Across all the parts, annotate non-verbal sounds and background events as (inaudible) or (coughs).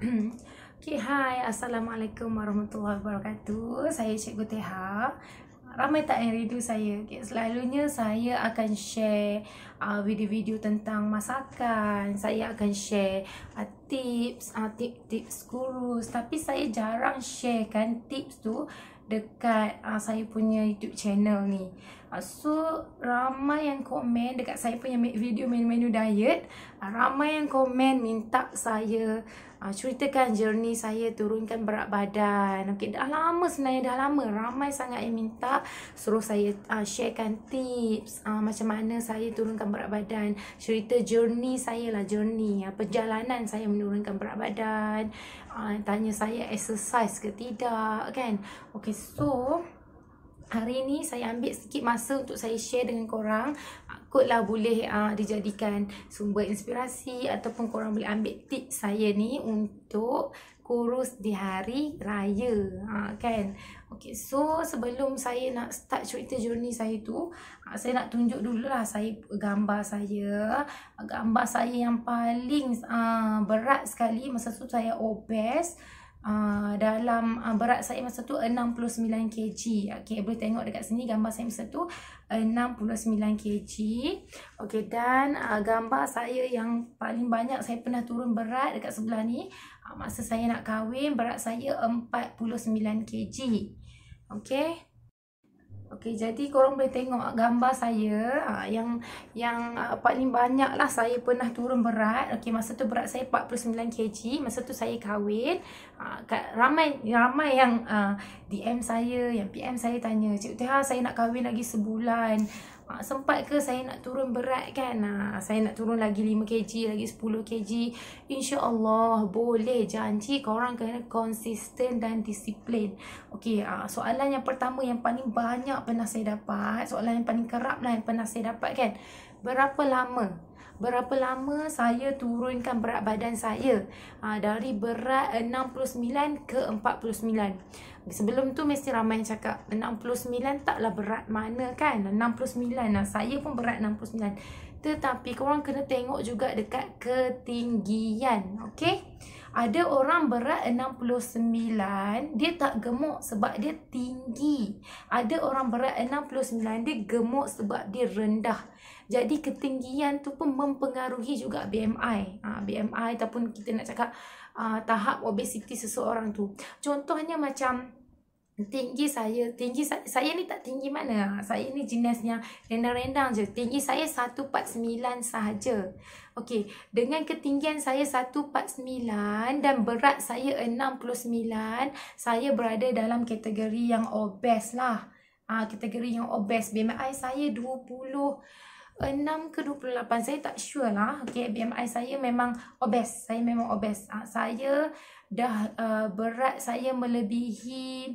(clears throat) Okay, hi. Assalamualaikum warahmatullahi wabarakatuh. Saya Cikgu Teha. Ramai tak yang rindu saya. Okay, selalunya saya akan share uh, video-video uh, tentang masakan. Saya akan share uh, tips, uh, tips-tips kurus. Tapi saya jarang share kan tips tu dekat uh, saya punya YouTube channel ni. Uh, so, ramai yang komen dekat saya punya video menu-menu diet. Uh, ramai yang komen minta saya uh, ceritakan journey saya turunkan berat badan. Okey, dah lama sebenarnya dah lama. Ramai sangat yang minta suruh saya uh, sharekan tips uh, macam mana saya turunkan berat badan. Cerita journey saya lah journey, uh, perjalanan saya menurunkan berat badan. Uh, tanya saya exercise ke tidak, kan? Okey, so hari ni saya ambil sedikit masa untuk saya share dengan korang takutlah boleh uh, dijadikan sumber inspirasi ataupun korang boleh ambil tips saya ni untuk kurus di hari raya uh, kan okey so sebelum saya nak start cerita journey saya tu ha, saya nak tunjuk dulu lah saya gambar saya gambar saya yang paling uh, berat sekali masa tu saya obes Ah, dalam uh, berat saya masa tu 69 kg. Okey, boleh tengok dekat sini gambar saya masa tu 69 kg. Okay dan uh, gambar saya yang paling banyak saya pernah turun berat dekat sebelah ni uh, masa saya nak kahwin berat saya 49 kg. Okay. Okey, jadi korang boleh tengok ah, gambar saya ah, yang yang uh, paling banyaklah saya pernah turun berat. Okey, masa tu berat saya 49 kg, masa tu saya kahwin. ramai ramai yang DM saya, yang PM saya tanya, "Cik Teha, saya nak kahwin lagi sebulan." Ha, sempat ke saya nak turun berat kan? Ha, saya nak turun lagi 5 kg, lagi 10 kg. InsyaAllah boleh janji korang kena konsisten dan disiplin. Okey, ha, soalan yang pertama yang paling banyak pernah saya dapat. Soalan yang paling kerap lah yang pernah saya dapat kan? Berapa lama berapa lama saya turunkan berat badan saya ha, dari berat 69 ke 49. Sebelum tu mesti ramai yang cakap 69 taklah berat mana kan? 69 lah. Saya pun berat 69. Tetapi korang kena tengok juga dekat ketinggian. Okay? Ada orang berat 69, dia tak gemuk sebab dia tinggi. Ada orang berat 69, dia gemuk sebab dia rendah. Jadi ketinggian tu pun mempengaruhi juga BMI. Uh, ha, BMI ataupun kita nak cakap uh, tahap obesiti seseorang tu. Contohnya macam tinggi saya, tinggi saya, saya ni tak tinggi mana. Ha, saya ni jenisnya rendang-rendang je. Tinggi saya 149 sahaja. Okey, dengan ketinggian saya 149 dan berat saya 69, saya berada dalam kategori yang obes lah. Ah, kategori yang obes BMI saya 6 ke 28 saya tak sure lah okay, BMI saya memang obes saya memang obes ha, ah, saya dah uh, berat saya melebihi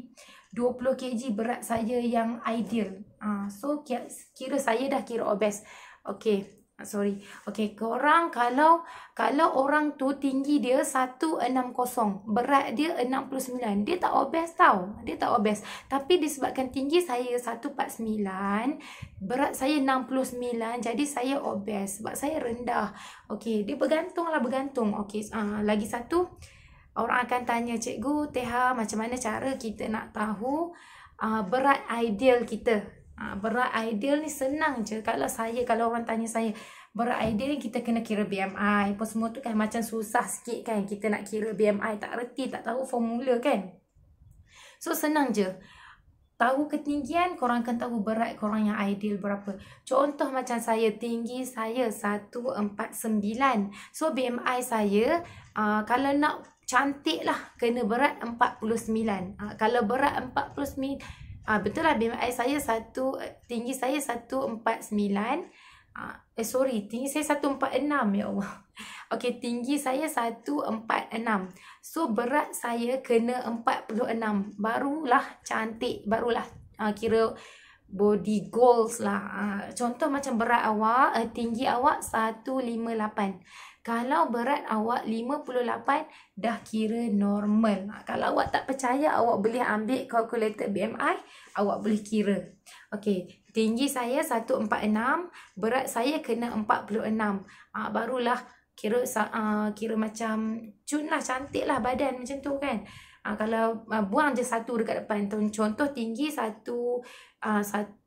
20 kg berat saya yang ideal ha, so kira, kira saya dah kira obes okay Ah, sorry. okey. korang kalau kalau orang tu tinggi dia 160, berat dia 69, dia tak obes tau. Dia tak obes. Tapi disebabkan tinggi saya 149, berat saya 69, jadi saya obes sebab saya rendah. Okey, dia bergantung lah, bergantung. Okey, uh, ah, lagi satu. Orang akan tanya, cikgu, Teha, macam mana cara kita nak tahu uh, berat ideal kita? Ha, ah, berat ideal ni senang je. Kalau saya, kalau orang tanya saya, berat ideal ni kita kena kira BMI. Apa semua tu kan macam susah sikit kan. Kita nak kira BMI, tak reti, tak tahu formula kan. So, senang je. Tahu ketinggian, korang akan tahu berat korang yang ideal berapa. Contoh macam saya, tinggi saya 149. So, BMI saya, uh, kalau nak cantik lah, kena berat 49. Uh, ah, kalau berat 49, Ah uh, betul lah BMI eh, saya satu eh, tinggi saya 149. Ah uh, eh sorry, tinggi saya 146 ya Allah. (laughs) Okey, tinggi saya 146. So berat saya kena 46. Barulah cantik, barulah uh, kira body goals lah. Uh, contoh macam berat awak, uh, tinggi awak 158. Kalau berat awak 58 dah kira normal. Ha, kalau awak tak percaya awak boleh ambil kalkulator BMI, awak boleh kira. Okey, tinggi saya 146, berat saya kena 46. Ah ha, barulah kira uh, kira macam cunlah cantiklah badan macam tu kan. Ah kalau uh, buang je satu dekat depan tu contoh tinggi 1 uh, 156.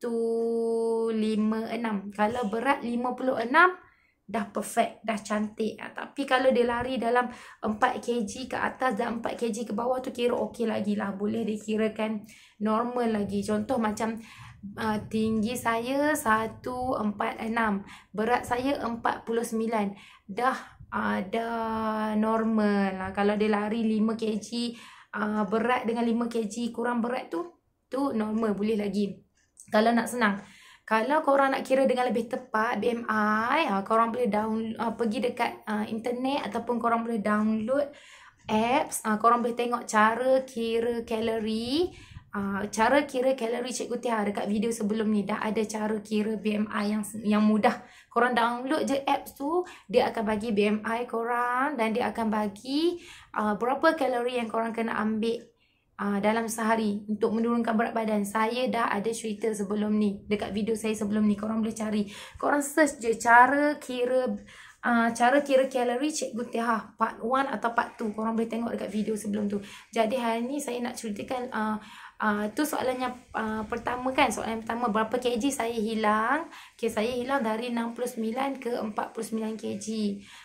Kalau berat 56 dah perfect, dah cantik. Ah, tapi kalau dia lari dalam 4kg ke atas dan 4kg ke bawah tu kira okey lagi lah. Boleh dikirakan normal lagi. Contoh macam uh, tinggi saya 1.46, berat saya 49. Dah ada ah, uh, normal lah. Kalau dia lari 5kg uh, berat dengan 5kg kurang berat tu, tu normal boleh lagi. Kalau nak senang. Kalau korang nak kira dengan lebih tepat BMI, ha, korang boleh down uh, ha, pergi dekat uh, internet ataupun korang boleh download apps, uh, korang boleh tengok cara kira kalori Uh, cara kira kalori Cikgu Tia dekat video sebelum ni dah ada cara kira BMI yang yang mudah. Korang download je apps tu, dia akan bagi BMI korang dan dia akan bagi uh, berapa kalori yang korang kena ambil uh, dalam sehari untuk menurunkan berat badan. Saya dah ada cerita sebelum ni. Dekat video saya sebelum ni. Korang boleh cari. Korang search je cara kira uh, cara kira kalori Cikgu Teha part 1 atau part 2. Korang boleh tengok dekat video sebelum tu. Jadi hari ni saya nak ceritakan uh, Uh, tu soalan yang uh, pertama kan soalan pertama berapa kg saya hilang okay, saya hilang dari 69 ke 49 kg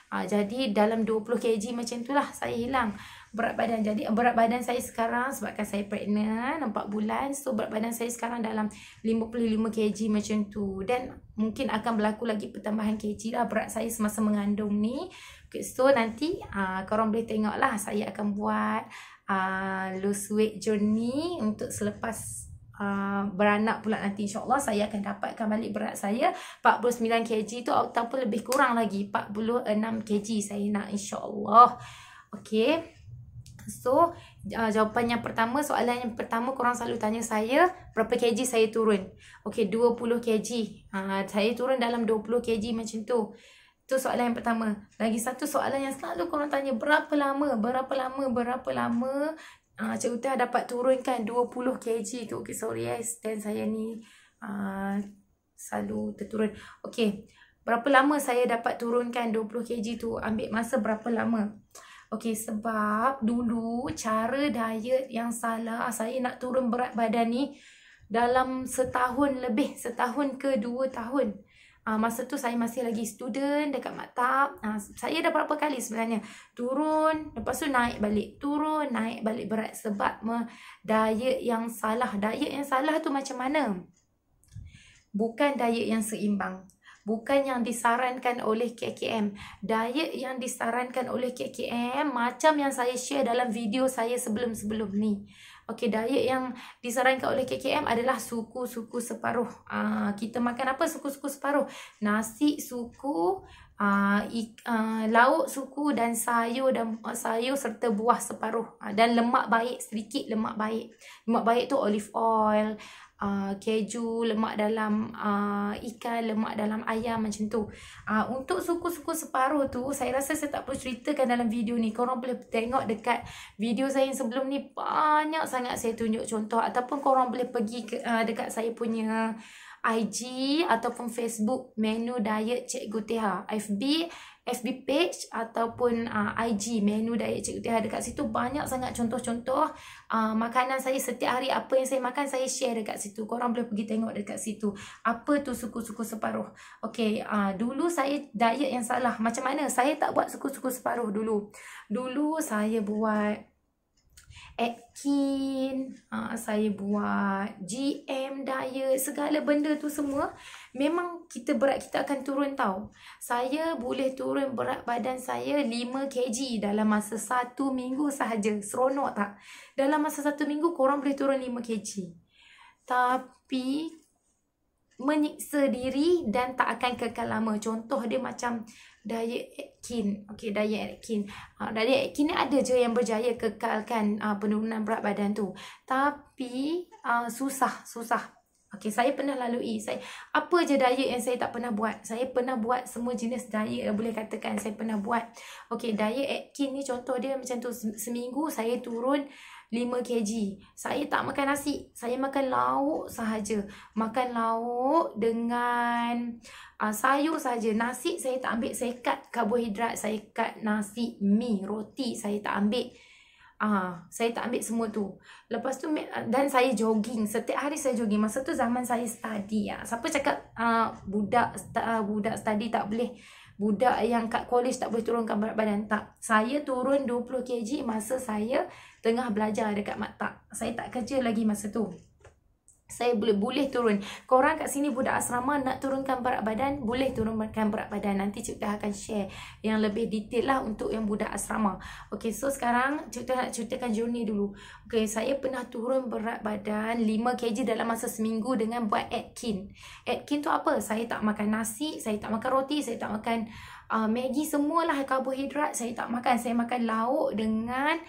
uh, jadi dalam 20 kg macam tu lah saya hilang berat badan. Jadi berat badan saya sekarang sebabkan saya pregnant empat bulan. So berat badan saya sekarang dalam 55 kg macam tu. Dan mungkin akan berlaku lagi pertambahan kg lah berat saya semasa mengandung ni. Okay, so nanti uh, korang boleh tengok lah saya akan buat uh, ah, lose weight journey untuk selepas Uh, beranak pula nanti insyaAllah saya akan dapatkan balik berat saya 49 kg tu ataupun lebih kurang lagi 46 kg saya nak insyaAllah Okay So uh, jawapan yang pertama soalan yang pertama korang selalu tanya saya berapa kg saya turun. Okay 20 kg. Uh, saya turun dalam 20 kg macam tu. Tu soalan yang pertama. Lagi satu soalan yang selalu korang tanya berapa lama, berapa lama, berapa lama uh, Cik Utah dapat turunkan 20 kg tu. Okay sorry ya, eh, yes. stand saya ni uh, selalu terturun. Okay, berapa lama saya dapat turunkan 20 kg tu? Ambil masa berapa lama? Okay. Okey sebab dulu cara diet yang salah saya nak turun berat badan ni dalam setahun lebih setahun ke dua tahun Uh, masa tu saya masih lagi student dekat maktab. Uh, saya dah berapa kali sebenarnya. Turun, lepas tu naik balik. Turun, naik balik berat sebab me- diet yang salah. Diet yang salah tu macam mana? Bukan diet yang seimbang bukan yang disarankan oleh KKM. Diet yang disarankan oleh KKM macam yang saya share dalam video saya sebelum-sebelum ni. Okey, diet yang disarankan oleh KKM adalah suku-suku separuh. Ah kita makan apa suku-suku separuh? Nasi suku Uh, ik, uh, lauk suku dan sayur dan uh, sayur serta buah separuh uh, dan lemak baik sedikit lemak baik lemak baik tu olive oil uh, keju, lemak dalam uh, ikan, lemak dalam ayam macam tu. Uh, untuk suku-suku separuh tu, saya rasa saya tak perlu ceritakan dalam video ni. Korang boleh tengok dekat video saya yang sebelum ni banyak sangat saya tunjuk contoh ataupun korang boleh pergi ke, uh, dekat saya punya IG ataupun Facebook menu diet Cikgu Teha. FB FB page ataupun uh, ah, IG menu diet Cik Utiha dekat situ banyak sangat contoh-contoh uh, makanan saya setiap hari apa yang saya makan saya share dekat situ korang boleh pergi tengok dekat situ apa tu suku-suku separuh okay uh, ah, dulu saya diet yang salah macam mana saya tak buat suku-suku separuh dulu dulu saya buat Atkin, ha, saya buat GM diet, segala benda tu semua memang kita berat kita akan turun tau. Saya boleh turun berat badan saya 5 kg dalam masa satu minggu sahaja. Seronok tak? Dalam masa satu minggu korang boleh turun 5 kg. Tapi menyiksa diri dan tak akan kekal lama. Contoh dia macam diet Atkin. Okey, diet Atkin. Uh, ah, diet Atkin ni ada je yang berjaya kekalkan uh, penurunan berat badan tu. Tapi uh, susah, susah. Okey, saya pernah lalui. Saya apa je diet yang saya tak pernah buat. Saya pernah buat semua jenis diet yang eh, boleh katakan saya pernah buat. Okey, diet Atkin ni contoh dia macam tu seminggu saya turun 5 kg. Saya tak makan nasi. Saya makan lauk sahaja. Makan lauk dengan uh, sayur sahaja. Nasi saya tak ambil. Saya cut karbohidrat. Saya cut nasi, mi, roti. Saya tak ambil. Ah, uh, saya tak ambil semua tu. Lepas tu ah, dan saya jogging. Setiap hari saya jogging. Masa tu zaman saya study ya. Siapa cakap uh, budak uh, budak study tak boleh budak yang kat college tak boleh turunkan berat badan tak. Saya turun 20 kg masa saya tengah belajar dekat maktab. Saya tak kerja lagi masa tu. Saya boleh boleh turun. Korang kat sini budak asrama nak turunkan berat badan, boleh turunkan berat badan. Nanti cik dah akan share yang lebih detail lah untuk yang budak asrama. Okay, so sekarang cik dah nak ceritakan journey dulu. Okay, saya pernah turun berat badan 5 kg dalam masa seminggu dengan buat Atkin. Atkin tu apa? Saya tak makan nasi, saya tak makan roti, saya tak makan uh, Maggi semualah karbohidrat. Saya tak makan, saya makan lauk dengan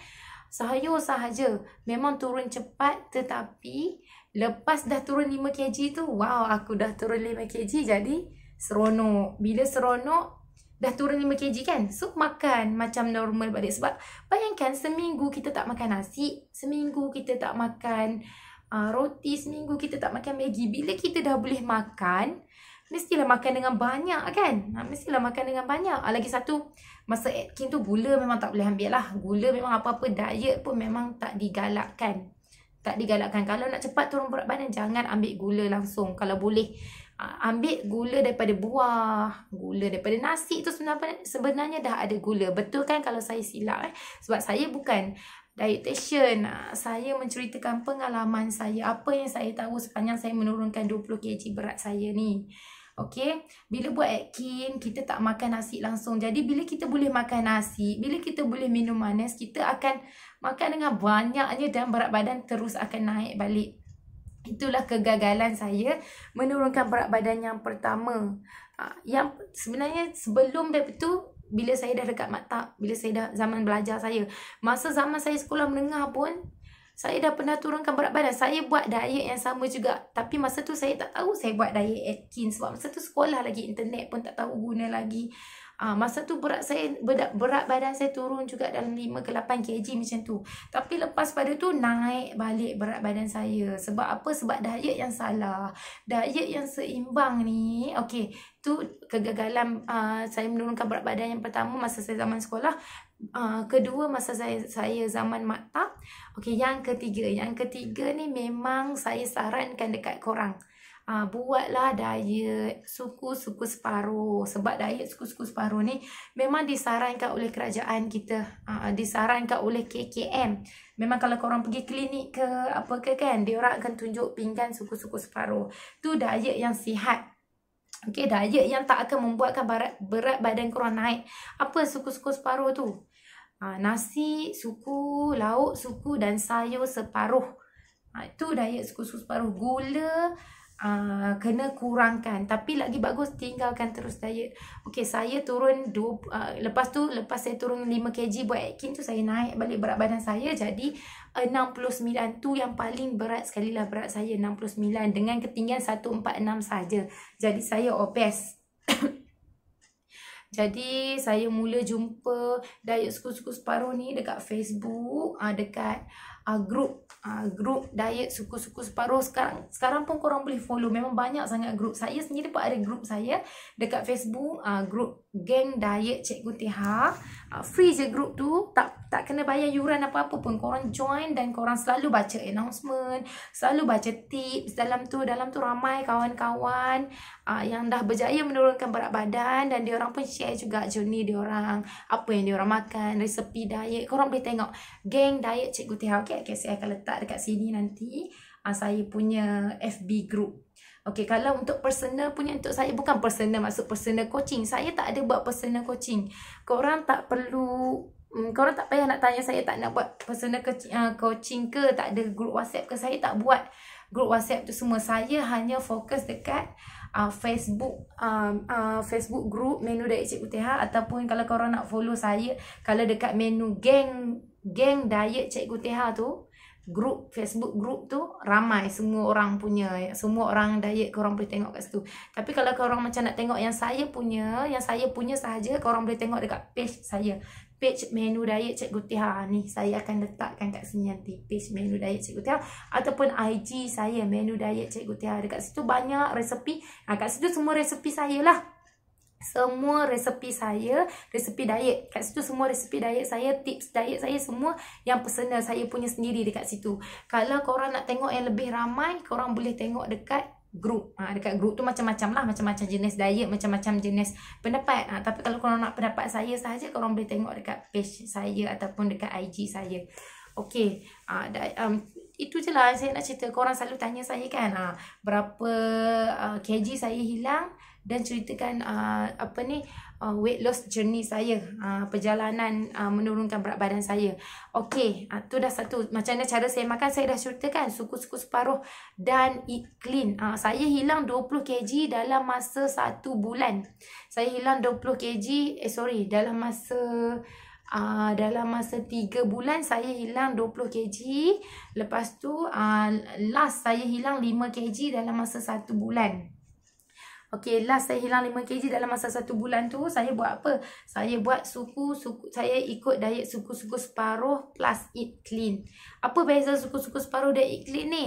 sahaya sahaja memang turun cepat tetapi lepas dah turun 5 kg tu wow aku dah turun 5 kg jadi seronok bila seronok dah turun 5 kg kan so makan macam normal balik sebab bayangkan seminggu kita tak makan nasi seminggu kita tak makan uh, roti seminggu kita tak makan maggi bila kita dah boleh makan Mestilah makan dengan banyak kan? Ha, mestilah makan dengan banyak. Ah, lagi satu, masa Atkin tu gula memang tak boleh ambil lah. Gula memang apa-apa diet pun memang tak digalakkan. Tak digalakkan. Kalau nak cepat turun berat badan, jangan ambil gula langsung. Kalau boleh, ah, ambil gula daripada buah, gula daripada nasi tu sebenarnya, sebenarnya dah ada gula. Betul kan kalau saya silap eh? Sebab saya bukan dietitian. Ah, saya menceritakan pengalaman saya, apa yang saya tahu sepanjang saya menurunkan 20 kg berat saya ni. Okey, bila buat Atkin, kita tak makan nasi langsung. Jadi bila kita boleh makan nasi, bila kita boleh minum manis, kita akan makan dengan banyaknya dan berat badan terus akan naik balik. Itulah kegagalan saya menurunkan berat badan yang pertama. Ha, yang sebenarnya sebelum daripada tu, bila saya dah dekat maktab, bila saya dah zaman belajar saya, masa zaman saya sekolah menengah pun, saya dah pernah turunkan berat badan. Saya buat diet yang sama juga. Tapi masa tu saya tak tahu saya buat diet Atkins. Sebab masa tu sekolah lagi. Internet pun tak tahu guna lagi. Uh, masa tu berat saya berat, berat badan saya turun juga dalam 5 ke 8 kg macam tu. Tapi lepas pada tu naik balik berat badan saya. Sebab apa? Sebab diet yang salah. Diet yang seimbang ni. Okay. Tu kegagalan uh, saya menurunkan berat badan yang pertama masa saya zaman sekolah uh, kedua masa saya saya zaman maktab okay. yang ketiga yang ketiga ni memang saya sarankan dekat korang uh, buatlah diet suku-suku separuh sebab diet suku-suku separuh ni memang disarankan oleh kerajaan kita uh, disarankan oleh KKM memang kalau korang pergi klinik ke apa ke kan orang akan tunjuk pinggan suku-suku separuh tu diet yang sihat okay. diet yang tak akan membuatkan berat, berat badan korang naik. Apa suku-suku separuh tu? ha, nasi suku lauk suku dan sayur separuh ha, itu diet suku suku separuh gula ha, kena kurangkan tapi lagi bagus tinggalkan terus diet okey saya turun dua, ha, lepas tu lepas saya turun 5 kg buat Atkins tu saya naik balik berat badan saya jadi 69 tu yang paling berat sekali lah berat saya 69 dengan ketinggian 146 saja jadi saya obes (coughs) Jadi saya mula jumpa diet suku-suku separuh ni dekat Facebook, uh, dekat uh, group uh, group diet suku-suku separuh sekarang sekarang pun korang boleh follow memang banyak sangat grup saya sendiri pun ada group saya dekat Facebook uh, group geng diet cikgu Tiha uh, free je grup tu tak tak kena bayar yuran apa-apa pun korang join dan korang selalu baca announcement selalu baca tips dalam tu dalam tu ramai kawan-kawan uh, yang dah berjaya menurunkan berat badan dan dia orang pun share juga journey dia orang apa yang dia orang makan resepi diet korang boleh tengok geng diet cikgu Tiha okey okey saya akan letak dekat sini nanti uh, saya punya FB group Okay, kalau untuk personal punya untuk saya bukan personal maksud personal coaching saya tak ada buat personal coaching korang tak perlu um, korang tak payah nak tanya saya tak nak buat personal ke, uh, ah, coaching ke tak ada group WhatsApp ke saya tak buat group WhatsApp tu semua saya hanya fokus dekat uh, Facebook uh, uh, Facebook group menu dari Cik Putih ataupun kalau korang nak follow saya kalau dekat menu geng geng diet cikgu Teha tu group Facebook group tu ramai semua orang punya semua orang diet korang boleh tengok kat situ tapi kalau korang macam nak tengok yang saya punya yang saya punya sahaja korang boleh tengok dekat page saya page menu diet cikgu Teha ni saya akan letakkan kat sini nanti page menu diet cikgu Teha ataupun IG saya menu diet cikgu Teha dekat situ banyak resepi ha, kat situ semua resepi saya lah semua resepi saya, resepi diet. Kat situ semua resepi diet saya, tips diet saya semua yang personal saya punya sendiri dekat situ. Kalau korang nak tengok yang lebih ramai, korang boleh tengok dekat group. Ha, dekat group tu macam-macam lah. Macam-macam jenis diet, macam-macam jenis pendapat. Ha, tapi kalau korang nak pendapat saya sahaja, korang boleh tengok dekat page saya ataupun dekat IG saya. Okay. Ha, da, um, itu je lah saya nak cerita. Korang selalu tanya saya kan, ha, berapa uh, kg saya hilang? dan ceritakan uh, apa ni uh, weight loss journey saya uh, perjalanan uh, menurunkan berat badan saya okey uh, tu dah satu macam mana cara saya makan saya dah ceritakan suku-suku separuh dan eat clean uh, saya hilang 20 kg dalam masa satu bulan saya hilang 20 kg eh sorry dalam masa Uh, dalam masa 3 bulan saya hilang 20 kg lepas tu uh, last saya hilang 5 kg dalam masa 1 bulan Okey, last saya hilang 5 kg dalam masa satu bulan tu, saya buat apa? Saya buat suku, suku saya ikut diet suku-suku separuh plus eat clean. Apa beza suku-suku separuh dan eat clean ni?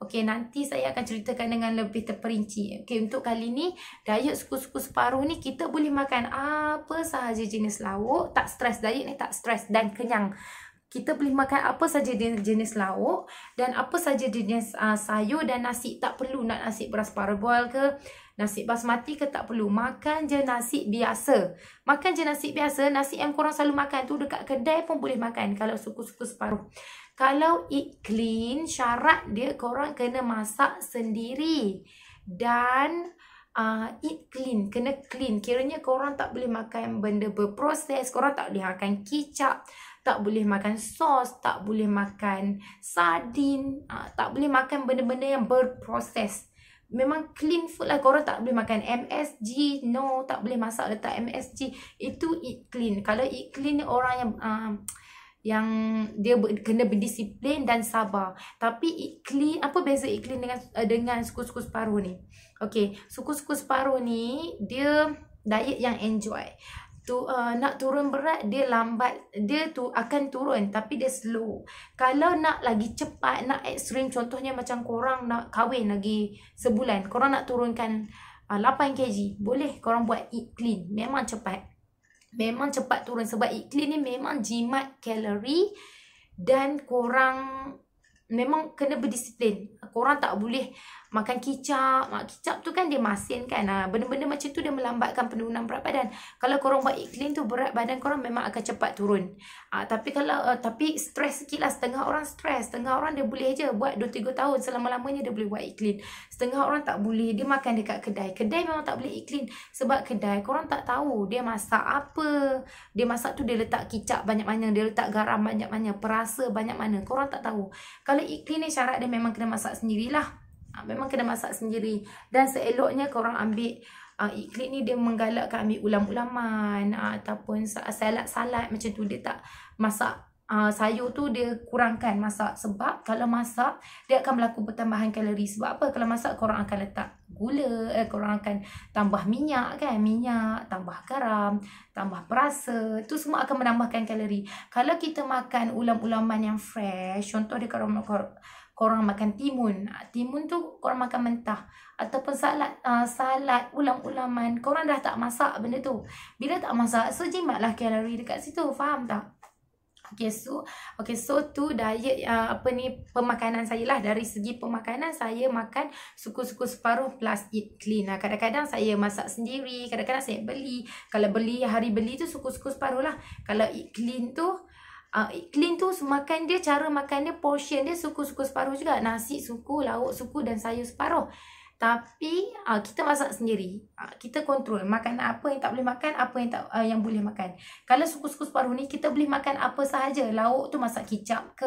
Okey, nanti saya akan ceritakan dengan lebih terperinci. Okey, untuk kali ni, diet suku-suku separuh ni kita boleh makan apa sahaja jenis lauk. Tak stres, diet ni tak stres dan kenyang. Kita boleh makan apa saja jenis lauk dan apa saja jenis uh, sayur dan nasi. Tak perlu nak nasi beras parboil ke, Nasi basmati ke tak perlu? Makan je nasi biasa. Makan je nasi biasa. Nasi yang korang selalu makan tu dekat kedai pun boleh makan. Kalau suku-suku separuh. Kalau eat clean, syarat dia korang kena masak sendiri. Dan uh, eat clean. Kena clean. Kiranya korang tak boleh makan benda berproses. Korang tak boleh makan kicap. Tak boleh makan sos. Tak boleh makan sardin. Uh, tak boleh makan benda-benda yang berproses memang clean food lah korang tak boleh makan MSG no tak boleh masak letak MSG itu eat clean kalau eat clean ni orang yang um, yang dia ber, kena berdisiplin dan sabar tapi eat clean apa beza eat clean dengan uh, dengan suku-suku separuh ni Okay, suku-suku separuh ni dia diet yang enjoy tu uh, nak turun berat dia lambat dia tu akan turun tapi dia slow kalau nak lagi cepat nak ekstrim contohnya macam korang nak kahwin lagi sebulan korang nak turunkan uh, 8 kg boleh korang buat eat clean memang cepat memang cepat turun sebab eat clean ni memang jimat kalori dan korang memang kena berdisiplin korang tak boleh makan kicap. Mak kicap tu kan dia masin kan. Ha. Benda-benda macam tu dia melambatkan penurunan berat badan. Kalau korang buat iklim tu berat badan korang memang akan cepat turun. Ha, tapi kalau uh, tapi stres sikit lah. Setengah orang stres. Setengah orang dia boleh je buat 2-3 tahun. Selama-lamanya dia boleh buat iklim. Setengah orang tak boleh. Dia makan dekat kedai. Kedai memang tak boleh iklim. Sebab kedai korang tak tahu dia masak apa. Dia masak tu dia letak kicap banyak mana. Dia letak garam banyak mana. Perasa banyak mana. Korang tak tahu. Kalau iklim ni syarat dia memang kena masak sendirilah ha, Memang kena masak sendiri Dan seeloknya korang ambil uh, ah, Iklit ni dia menggalakkan ambil ulam-ulaman uh, ah, Ataupun salad-salad macam tu Dia tak masak uh, sayur tu Dia kurangkan masak Sebab kalau masak Dia akan berlaku pertambahan kalori Sebab apa? Kalau masak korang akan letak gula eh, Korang akan tambah minyak kan Minyak, tambah garam Tambah perasa tu semua akan menambahkan kalori Kalau kita makan ulam-ulaman yang fresh Contoh dia kalau korang makan timun. Ah, timun tu korang makan mentah. Ataupun salad, uh, ah, salad ulam-ulaman. Korang dah tak masak benda tu. Bila tak masak, so jimatlah kalori dekat situ. Faham tak? Okay, so, okay, so tu diet uh, apa ni pemakanan saya lah. Dari segi pemakanan, saya makan suku-suku separuh plus eat clean. Nah, kadang-kadang saya masak sendiri. Kadang-kadang saya beli. Kalau beli, hari beli tu suku-suku separuh lah. Kalau eat clean tu, uh, ah, clean tu makan dia cara makan dia portion dia suku-suku separuh juga nasi suku lauk suku dan sayur separuh tapi uh, kita masak sendiri uh, kita kontrol makan apa yang tak boleh makan apa yang tak uh, yang boleh makan kalau suku-suku separuh ni kita boleh makan apa sahaja lauk tu masak kicap ke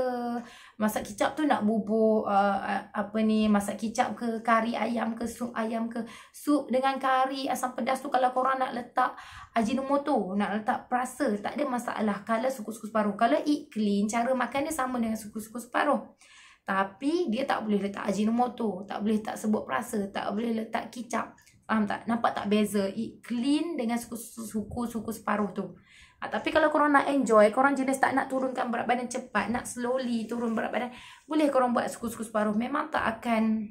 masak kicap tu nak bubur uh, apa ni masak kicap ke kari ayam ke sup ayam ke sup dengan kari asam pedas tu kalau korang nak letak ajinomoto nak letak perasa tak ada masalah kalau suku-suku separuh kalau eat clean cara makan dia sama dengan suku-suku separuh tapi dia tak boleh letak ajinomoto, tak boleh letak sebut perasa, tak boleh letak kicap. Faham tak? Nampak tak beza? Eat clean dengan suku-suku separuh tu. Ha, tapi kalau korang nak enjoy, korang jenis tak nak turunkan berat badan cepat, nak slowly turun berat badan, boleh korang buat suku-suku separuh. Memang tak akan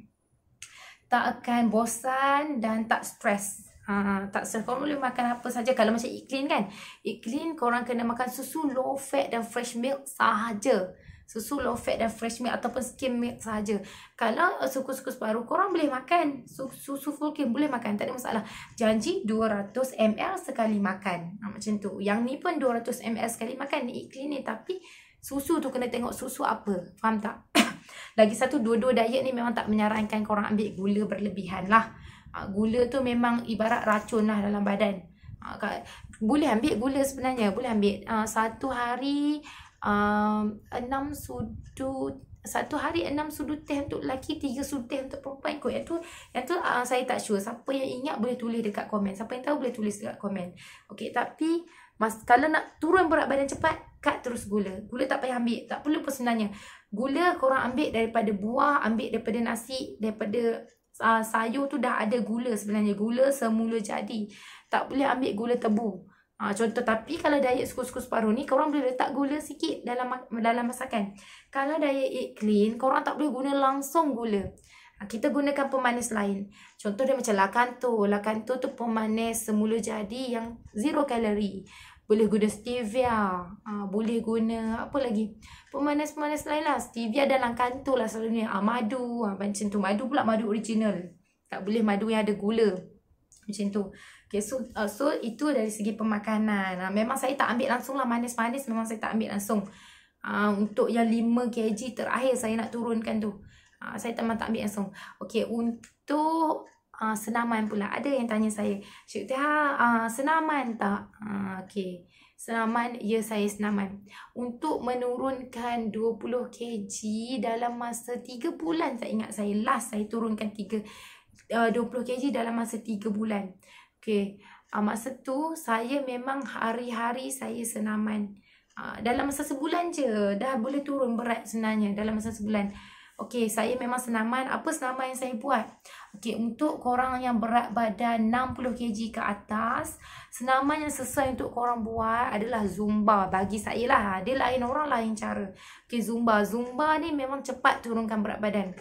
tak akan bosan dan tak stress. Ha, tak stress. Korang boleh makan apa saja. Kalau macam eat clean kan? Eat clean, korang kena makan susu low fat dan fresh milk sahaja. Ha, susu low fat dan fresh milk ataupun skim milk saja. Kalau uh, suku-suku separuh korang boleh makan susu, susu full cream boleh makan tak ada masalah. Janji 200 ml sekali makan. Ha, macam tu. Yang ni pun 200 ml sekali makan ni iklan ni tapi susu tu kena tengok susu apa. Faham tak? (coughs) Lagi satu dua-dua diet ni memang tak menyarankan korang ambil gula berlebihan lah. Ha, gula tu memang ibarat racun lah dalam badan. Ha, kat, boleh ambil gula sebenarnya. Boleh ambil ha, satu hari Um, enam sudu satu hari enam sudu teh untuk lelaki tiga sudu teh untuk perempuan kot yang tu yang tu uh, saya tak sure siapa yang ingat boleh tulis dekat komen siapa yang tahu boleh tulis dekat komen okey tapi mas kalau nak turun berat badan cepat cut terus gula gula tak payah ambil tak perlu pun sebenarnya gula korang ambil daripada buah ambil daripada nasi daripada uh, sayur tu dah ada gula sebenarnya gula semula jadi tak boleh ambil gula tebu Ha, contoh tapi kalau diet suku-suku separuh ni korang boleh letak gula sikit dalam dalam masakan. Kalau diet eat clean korang tak boleh guna langsung gula. Ha, kita gunakan pemanis lain. Contoh dia macam lakanto. Lakanto tu pemanis semula jadi yang zero kalori. Boleh guna stevia. Ha, boleh guna apa lagi. Pemanis-pemanis lain lah. Stevia dan lakanto lah selalunya. Ha, madu. Ha, macam tu. Madu pula madu original. Tak boleh madu yang ada gula. Gula. Macam tu. Okay, so, uh, so itu dari segi pemakanan. Uh, memang saya tak ambil langsung lah manis-manis. Memang saya tak ambil langsung. Uh, untuk yang 5 kg terakhir saya nak turunkan tu. Uh, saya memang tak ambil langsung. Okay, untuk uh, senaman pula. Ada yang tanya saya. Cik Teha, uh, senaman tak? Uh, okay. Senaman, ya saya senaman. Untuk menurunkan 20 kg dalam masa 3 bulan saya ingat saya. Last saya turunkan 3 uh, 20 kg dalam masa 3 bulan. Okey. Uh, masa tu saya memang hari-hari saya senaman. Uh, dalam masa sebulan je dah boleh turun berat sebenarnya dalam masa sebulan. Okey, saya memang senaman. Apa senaman yang saya buat? Okey, untuk korang yang berat badan 60 kg ke atas, senaman yang sesuai untuk korang buat adalah Zumba. Bagi saya lah, ada lain orang lain cara. Okey, Zumba. Zumba ni memang cepat turunkan berat badan.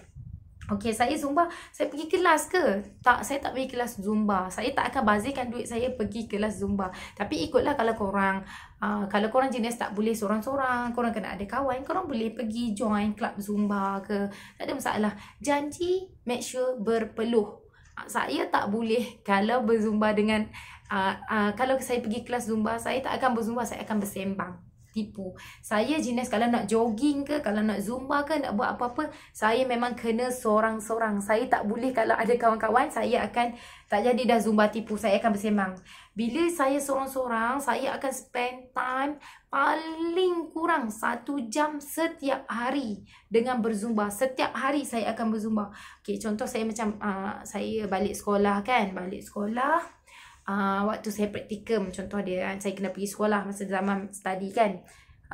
Okay, saya Zumba, saya pergi kelas ke? Tak, saya tak pergi kelas Zumba. Saya tak akan bazirkan duit saya pergi kelas Zumba. Tapi ikutlah kalau korang, uh, kalau korang jenis tak boleh seorang-seorang, korang kena ada kawan, korang boleh pergi join klub Zumba ke. Tak ada masalah. Janji, make sure berpeluh. Ah, saya tak boleh kalau berzumba dengan, uh, uh, kalau saya pergi kelas Zumba, saya tak akan berzumba, saya akan bersembang tipu. Saya jenis kalau nak jogging ke, kalau nak zumba ke, nak buat apa-apa, saya memang kena seorang-seorang. Saya tak boleh kalau ada kawan-kawan, saya akan tak jadi dah zumba tipu. Saya akan bersemang. Bila saya seorang-seorang, saya akan spend time paling kurang satu jam setiap hari dengan berzumba. Setiap hari saya akan berzumba. Okay, contoh saya macam uh, saya balik sekolah kan. Balik sekolah uh, waktu saya praktikum contoh dia kan saya kena pergi sekolah masa zaman study kan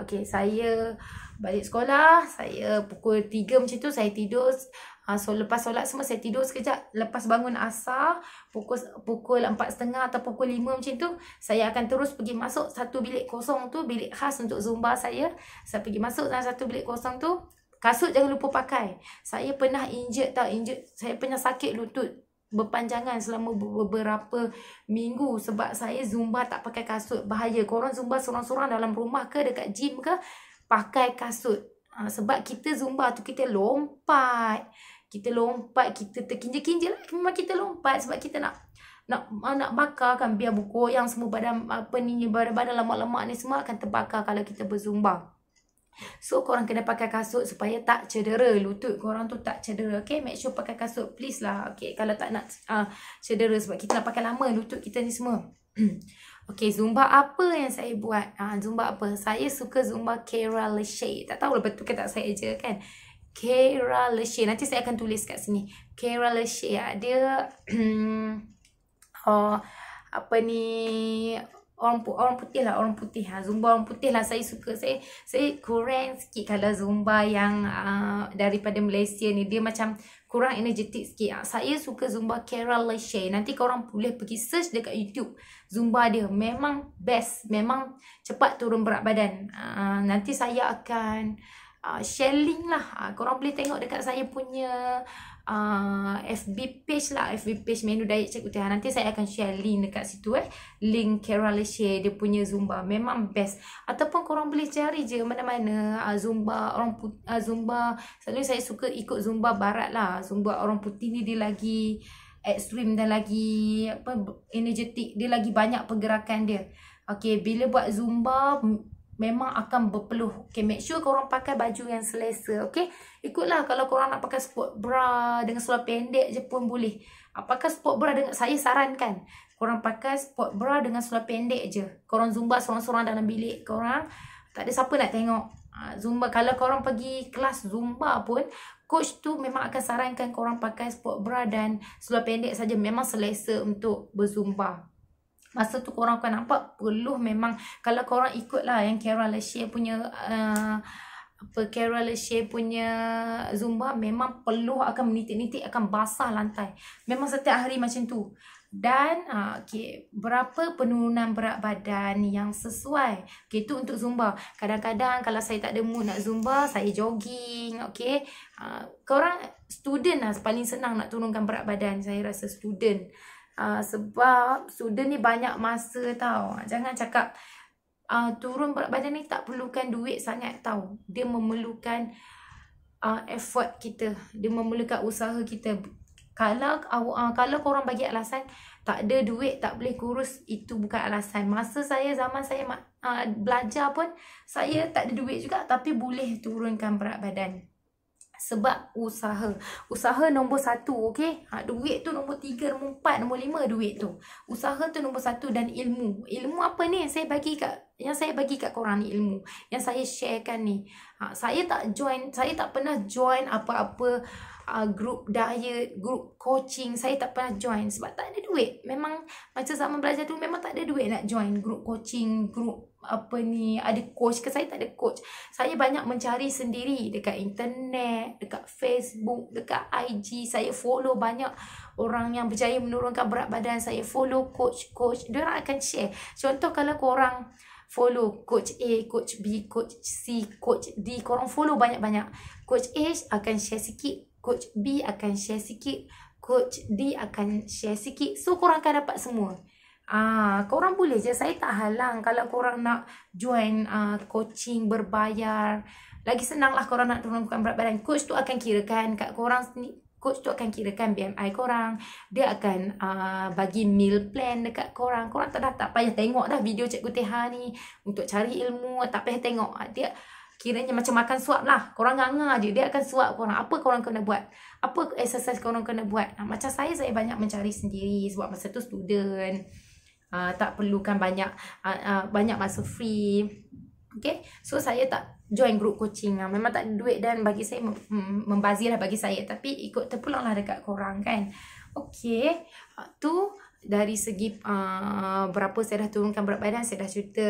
okey saya balik sekolah saya pukul 3 macam tu saya tidur Ha, so lepas solat semua saya tidur sekejap lepas bangun asar pukul pukul 4.30 atau pukul 5 macam tu saya akan terus pergi masuk satu bilik kosong tu bilik khas untuk zumba saya saya pergi masuk dalam satu bilik kosong tu kasut jangan lupa pakai saya pernah injek tau injek saya pernah sakit lutut berpanjangan selama beberapa minggu sebab saya zumba tak pakai kasut bahaya korang zumba sorang-sorang dalam rumah ke dekat gym ke pakai kasut ha, sebab kita zumba tu kita lompat kita lompat kita terkinja-kinja lah memang kita lompat sebab kita nak nak ah, nak bakar kan biar buku yang semua badan apa ni badan-badan lemak-lemak ni semua akan terbakar kalau kita berzumba So korang kena pakai kasut supaya tak cedera lutut korang tu tak cedera Okay make sure pakai kasut please lah Okay kalau tak nak uh, cedera sebab kita nak pakai lama lutut kita ni semua (clears throat) Okay Zumba apa yang saya buat? Uh, Zumba apa? Saya suka Zumba Kera Lachey Tak tahu lah betul ke tak saya je kan Kera Lachey Nanti saya akan tulis kat sini Kera Lachey ah, Dia (clears throat) oh Apa ni orang putih, orang putih lah orang putih ha. Zumba orang putih lah saya suka saya saya kurang sikit kalau Zumba yang uh, daripada Malaysia ni dia macam kurang energetik sikit ah, saya suka Zumba Kerala Shay nanti kau orang boleh pergi search dekat YouTube Zumba dia memang best memang cepat turun berat badan uh, nanti saya akan uh, share link lah uh, orang boleh tengok dekat saya punya uh, ah, FB page lah FB page menu diet Cikgu Tihan ah, Nanti saya akan share link dekat situ eh Link Kera Leche dia punya Zumba Memang best Ataupun korang boleh cari je mana-mana uh, Zumba orang putih uh, Zumba Selalu saya suka ikut Zumba barat lah Zumba orang putih ni dia lagi Extreme dan lagi apa energetic dia lagi banyak pergerakan dia Okay bila buat Zumba memang akan berpeluh. Okay, make sure korang pakai baju yang selesa. Okay, ikutlah kalau korang nak pakai sport bra dengan seluar pendek je pun boleh. Apakah sport bra dengan saya sarankan? Korang pakai sport bra dengan seluar pendek je. Korang zumba sorang-sorang dalam bilik korang. Tak ada siapa nak tengok. Ha, zumba, kalau korang pergi kelas Zumba pun Coach tu memang akan sarankan korang pakai sport bra dan seluar pendek saja Memang selesa untuk berzumba masa tu korang akan nampak perlu memang kalau korang ikut lah yang Kara Lashia punya uh, apa Kara Lashia punya Zumba memang perlu akan menitik-nitik akan basah lantai memang setiap hari macam tu dan uh, okay, berapa penurunan berat badan yang sesuai okay, itu untuk Zumba kadang-kadang kalau saya tak ada mood nak Zumba saya jogging okay. Uh, korang student lah paling senang nak turunkan berat badan saya rasa student uh, sebab student ni banyak masa tau. Jangan cakap uh, turun berat badan ni tak perlukan duit sangat tau. Dia memerlukan uh, effort kita. Dia memerlukan usaha kita. Kalau uh, kalau korang bagi alasan tak ada duit, tak boleh kurus, itu bukan alasan. Masa saya, zaman saya uh, belajar pun, saya tak ada duit juga tapi boleh turunkan berat badan. Sebab usaha. Usaha nombor satu, okey. Ha, duit tu nombor tiga, nombor empat, nombor lima duit tu. Usaha tu nombor satu dan ilmu. Ilmu apa ni saya bagi kat, yang saya bagi kat korang ni ilmu. Yang saya sharekan ni. Ha, saya tak join, saya tak pernah join apa-apa uh, group diet, group coaching. Saya tak pernah join sebab tak ada duit Memang Macam zaman belajar tu Memang tak ada duit Nak join group coaching Group apa ni Ada coach ke Saya tak ada coach Saya banyak mencari sendiri Dekat internet Dekat Facebook Dekat IG Saya follow banyak Orang yang berjaya Menurunkan berat badan Saya follow coach-coach dia orang akan share Contoh kalau korang Follow coach A Coach B Coach C Coach D Korang follow banyak-banyak Coach A akan share sikit Coach B akan share sikit Coach D akan share sikit So korang akan dapat semua Ah, korang boleh je saya tak halang kalau korang nak join uh, coaching berbayar lagi senanglah korang nak turunkan berat badan coach tu akan kirakan kat korang ni coach tu akan kirakan BMI korang dia akan uh, bagi meal plan dekat korang korang tak dah tak payah tengok dah video cikgu Teha ni untuk cari ilmu tak payah tengok ah, dia Kiranya macam makan suap lah. Korang nganga je. Dia akan suap korang. Apa korang kena buat? Apa exercise korang kena buat? Ha, macam saya, saya banyak mencari sendiri. Sebab masa tu student. Uh, tak perlukan banyak uh, uh, banyak masa free. Okay. So, saya tak join group coaching. Memang tak ada duit dan bagi saya membazir lah bagi saya. Tapi ikut terpulang lah dekat korang kan. Okay. tu dari segi uh, berapa saya dah turunkan berat badan, saya dah cerita.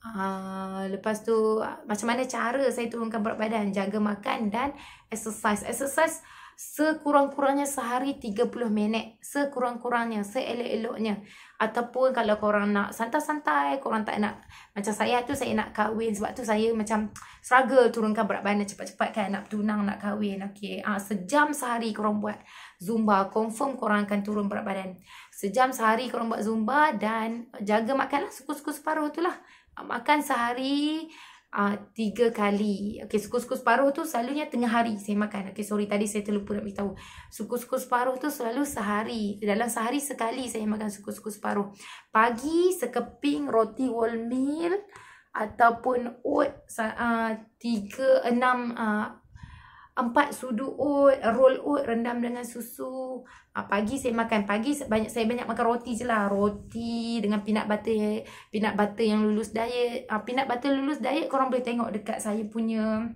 Ah, lepas tu ah, macam mana cara saya turunkan berat badan jaga makan dan exercise exercise sekurang-kurangnya sehari 30 minit sekurang-kurangnya seelok-eloknya ataupun kalau korang nak santai-santai korang tak nak macam saya tu saya nak kahwin sebab tu saya macam struggle turunkan berat badan cepat-cepat kan nak tunang nak kahwin okey ah sejam sehari korang buat zumba confirm korang akan turun berat badan sejam sehari korang buat zumba dan jaga makanlah suku-suku separuh tu lah makan sehari uh, tiga kali. Okay, suku-suku separuh tu selalunya tengah hari saya makan. Okay, sorry tadi saya terlupa nak beritahu. Suku-suku separuh tu selalu sehari. Dalam sehari sekali saya makan suku-suku separuh. Pagi sekeping roti wholemeal ataupun oat uh, tiga, enam uh, empat sudu oat, roll oat rendam dengan susu. Ha, pagi saya makan pagi banyak saya banyak makan roti je lah roti dengan peanut butter peanut butter yang lulus diet ha, peanut butter lulus diet korang boleh tengok dekat saya punya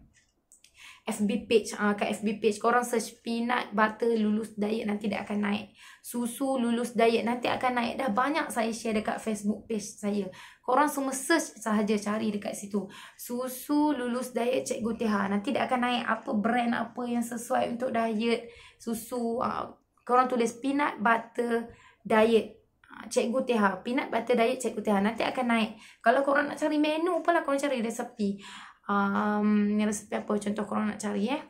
FB page, uh, kat FB page korang search peanut butter lulus diet nanti dia akan naik. Susu lulus diet nanti akan naik. Dah banyak saya share dekat Facebook page saya. Korang semua search sahaja cari dekat situ. Susu lulus diet Cikgu Teha. Nanti dia akan naik apa brand apa yang sesuai untuk diet susu. Uh, korang tulis peanut butter diet. Ah, Cikgu Teha. Peanut butter diet Cikgu Teha. Nanti akan naik. Kalau korang nak cari menu pun lah korang cari resepi um, resepi apa contoh korang nak cari eh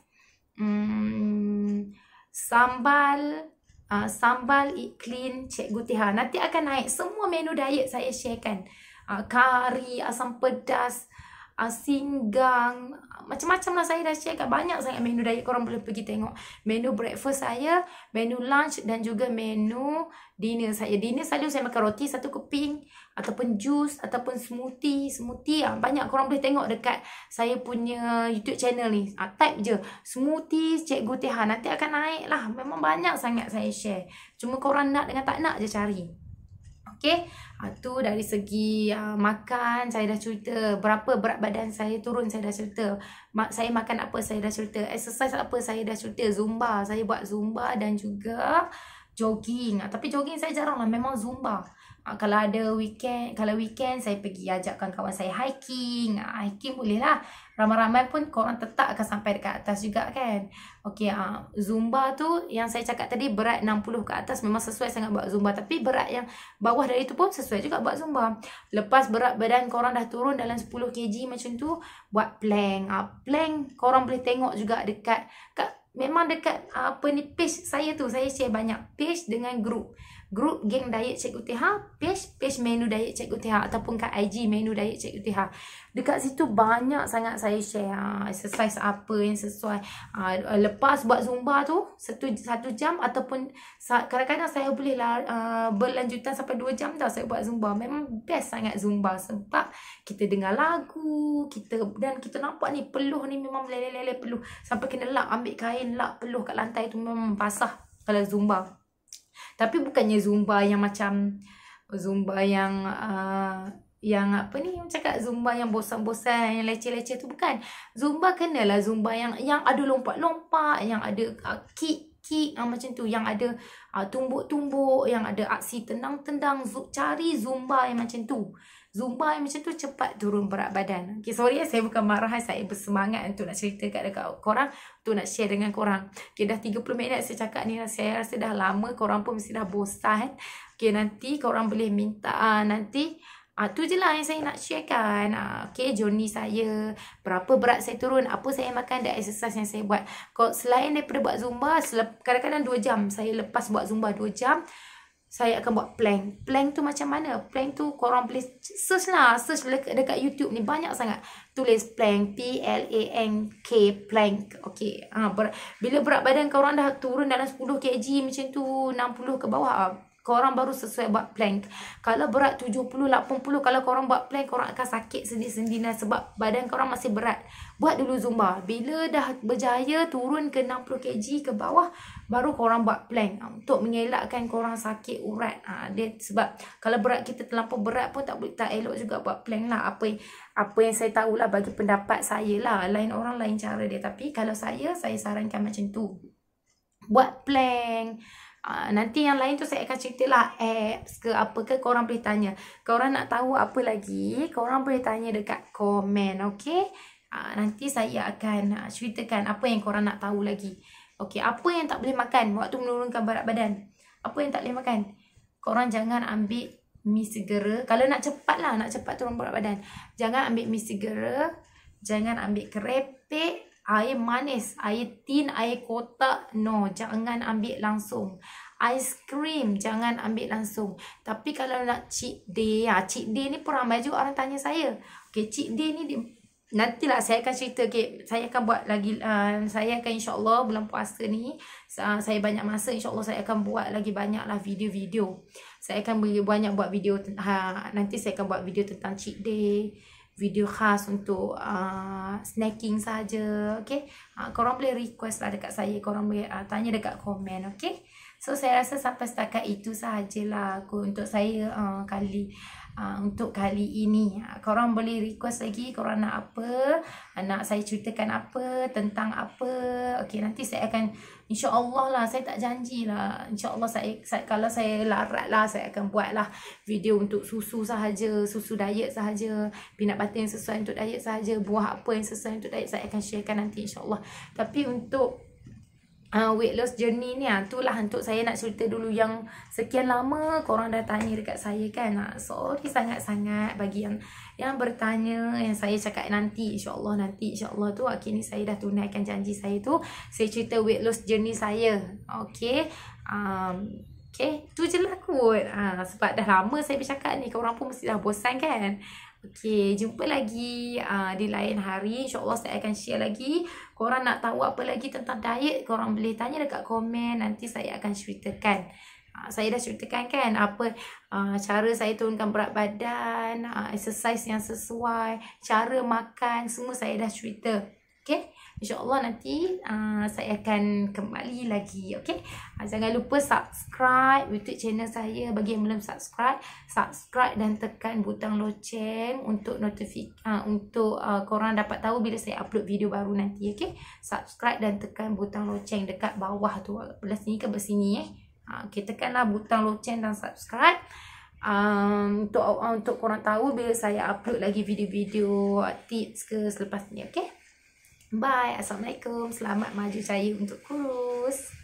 hmm, sambal ah, sambal eat clean cikgu tiha nanti akan naik semua menu diet saya sharekan uh, kari asam pedas uh, uh, singgang macam-macam lah saya dah share kat banyak sangat menu diet korang boleh pergi tengok menu breakfast saya menu lunch dan juga menu dinner saya dinner selalu saya makan roti satu keping ataupun jus ataupun smoothie smoothie yang ah, banyak korang boleh tengok dekat saya punya youtube channel ni uh, type je smoothie cikgu teha nanti akan naik lah memang banyak sangat saya share cuma korang nak dengan tak nak je cari Okay, itu ha, uh, dari segi uh, makan saya dah cerita berapa berat badan saya turun saya dah cerita Mak, saya makan apa saya dah cerita exercise apa saya dah cerita zumba saya buat zumba dan juga jogging uh, tapi jogging saya jarang lah memang zumba uh, kalau ada weekend kalau weekend saya pergi ajakkan kawan saya hiking uh, hiking boleh lah ramai-ramai pun korang tetap akan sampai dekat atas juga kan. Okey, uh, Zumba tu yang saya cakap tadi berat 60 ke atas memang sesuai sangat buat Zumba. Tapi berat yang bawah dari tu pun sesuai juga buat Zumba. Lepas berat badan korang dah turun dalam 10 kg macam tu, buat plank. Uh, plank korang boleh tengok juga dekat, kat, memang dekat uh, ah, apa ni, page saya tu. Saya share banyak page dengan group group geng diet Cikgu Tiha, ha, page page menu diet Cikgu Tiha ha ataupun kat IG menu diet Cikgu Tiha. Ha. Dekat situ banyak sangat saya share ha, exercise apa yang sesuai. Ha, lepas buat zumba tu satu satu jam ataupun kadang-kadang saya boleh lah uh, berlanjutan sampai dua jam dah saya buat zumba. Memang best sangat zumba sebab kita dengar lagu, kita dan kita nampak ni peluh ni memang meleleh-leleh peluh sampai kena lap ambil kain lap peluh kat lantai tu memang basah kalau zumba. Tapi bukannya Zumba yang macam Zumba yang uh, Yang apa ni Cakap Zumba yang bosan-bosan Yang leceh-leceh tu bukan Zumba kenalah Zumba yang Yang ada lompat-lompat Yang ada uh, kick kick uh, macam tu yang ada uh, tumbuk-tumbuk yang ada aksi tenang tendang cari zumba yang macam tu Zumba yang macam tu cepat turun berat badan. Okay, sorry eh, saya bukan marah. Eh, saya bersemangat untuk nak cerita kat dekat korang. tu nak share dengan korang. Okay, dah 30 minit saya cakap ni. Saya rasa dah lama. Korang pun mesti dah bosan. Eh. Okay, nanti korang boleh minta. Uh, nanti Ah tu je lah yang saya nak sharekan. Ah, okay, journey saya. Berapa berat saya turun. Apa saya makan dan exercise yang saya buat. Kalau selain daripada buat Zumba, kadang-kadang 2 jam. Saya lepas buat Zumba 2 jam saya akan buat plank. Plank tu macam mana? Plank tu korang boleh search lah. Search dekat, dekat YouTube ni. Banyak sangat. Tulis plank. P-L-A-N-K. Plank. Okay. Ha, ah, ber- bila berat badan korang dah turun dalam 10 kg macam tu. 60 ke bawah. Ah, korang baru sesuai buat plank. Kalau berat 70, 80, kalau korang buat plank, korang akan sakit sendi-sendina sebab badan korang masih berat. Buat dulu Zumba. Bila dah berjaya turun ke 60 kg ke bawah, baru korang buat plank. Ah, untuk mengelakkan korang sakit urat. Ha, dia, sebab kalau berat kita terlampau berat pun tak boleh tak elok juga buat plank lah. Apa, apa yang saya tahu lah bagi pendapat saya lah. Lain orang lain cara dia. Tapi kalau saya, saya sarankan macam tu. Buat plank. Buat plank. Ah, nanti yang lain tu saya akan ceritalah apps eh, ke apa ke korang boleh tanya. Korang nak tahu apa lagi, korang boleh tanya dekat komen, okey? Uh, nanti saya akan uh, ceritakan apa yang korang nak tahu lagi. Okey, apa yang tak boleh makan waktu menurunkan berat badan? Apa yang tak boleh makan? Korang jangan ambil mi segera. Kalau nak cepatlah, nak cepat turun berat badan. Jangan ambil mi segera, jangan ambil kerepek, air manis, air tin, air kotak, no, jangan ambil langsung. Ais krim, jangan ambil langsung. Tapi kalau nak cheat day, ha, cheat day ni pun ramai juga orang tanya saya. Okay, cheat day ni, di, nantilah saya akan cerita. Okay, saya akan buat lagi, uh, saya akan insyaAllah bulan puasa ni, uh, saya banyak masa insyaAllah saya akan buat lagi banyak lah video-video. Saya akan banyak buat video, ha, nanti saya akan buat video tentang cheat day video khas untuk uh, snacking saja okey ha, korang boleh request lah dekat saya korang boleh uh, tanya dekat komen okey so saya rasa sampai setakat itu sahajalah aku untuk saya uh, kali kali uh, untuk kali ini. Uh, korang boleh request lagi korang nak apa, uh, nak saya ceritakan apa, tentang apa. Okey, nanti saya akan insya-Allah lah saya tak janji lah, Insya-Allah saya, saya kalau saya larat lah saya akan buat lah video untuk susu sahaja, susu diet sahaja, peanut butter yang sesuai untuk diet sahaja, buah apa yang sesuai untuk diet saya akan sharekan nanti insya-Allah. Tapi untuk uh, weight loss journey ni lah. Tu lah untuk saya nak cerita dulu yang sekian lama korang dah tanya dekat saya kan. Uh, sorry sangat-sangat bagi yang yang bertanya yang saya cakap nanti insyaAllah nanti insyaAllah tu akhirnya ah, saya dah tunaikan janji saya tu. Saya cerita weight loss journey saya. Okay. Um, okay. Tu je lah kot. Uh, sebab dah lama saya bercakap ni korang pun mesti dah bosan kan. Okay, jumpa lagi uh, di lain hari. InsyaAllah saya akan share lagi. Korang nak tahu apa lagi tentang diet, korang boleh tanya dekat komen. Nanti saya akan ceritakan. Uh, saya dah ceritakan kan apa uh, cara saya turunkan berat badan, uh, exercise yang sesuai, cara makan, semua saya dah cerita. Okay. InsyaAllah nanti uh, saya akan kembali lagi. Okay. Uh, ah, jangan lupa subscribe YouTube channel saya. Bagi yang belum subscribe. Subscribe dan tekan butang loceng. Untuk notifik, uh, ah, untuk uh, korang dapat tahu bila saya upload video baru nanti. Okay. Subscribe dan tekan butang loceng dekat bawah tu. Belah sini ke belah sini eh. Uh, okay. Tekanlah butang loceng dan subscribe. Um, untuk uh, untuk korang tahu bila saya upload lagi video-video tips ke selepas ni. Okay. Bye. Assalamualaikum. Selamat maju saya untuk kurus.